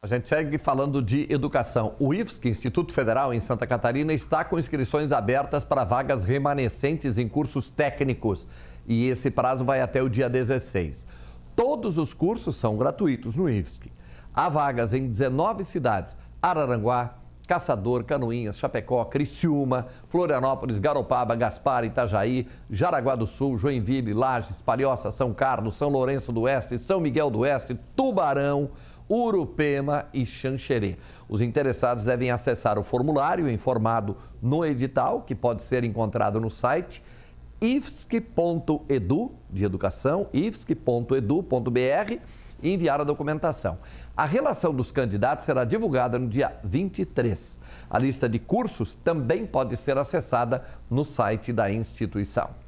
A gente segue falando de educação. O IFSC, Instituto Federal em Santa Catarina, está com inscrições abertas para vagas remanescentes em cursos técnicos. E esse prazo vai até o dia 16. Todos os cursos são gratuitos no IFSC. Há vagas em 19 cidades: Araranguá, Caçador, Canoinhas, Chapecó, Criciúma, Florianópolis, Garopaba, Gaspar, Itajaí, Jaraguá do Sul, Joinville, Lages, Palhoça, São Carlos, São Lourenço do Oeste, São Miguel do Oeste, Tubarão. Urupema e Xanxerê. Os interessados devem acessar o formulário informado no edital, que pode ser encontrado no site ifsc.edu, de educação, ifsc.edu.br, e enviar a documentação. A relação dos candidatos será divulgada no dia 23. A lista de cursos também pode ser acessada no site da instituição.